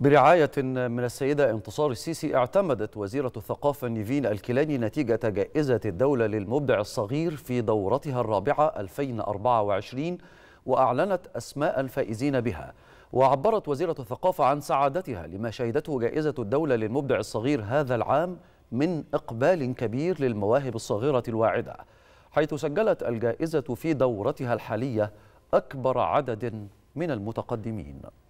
برعاية من السيدة انتصار السيسي اعتمدت وزيرة الثقافة نيفين الكيلاني نتيجة جائزة الدولة للمبدع الصغير في دورتها الرابعة 2024 وأعلنت أسماء الفائزين بها وعبرت وزيرة الثقافة عن سعادتها لما شهدته جائزة الدولة للمبدع الصغير هذا العام من إقبال كبير للمواهب الصغيرة الواعدة حيث سجلت الجائزة في دورتها الحالية أكبر عدد من المتقدمين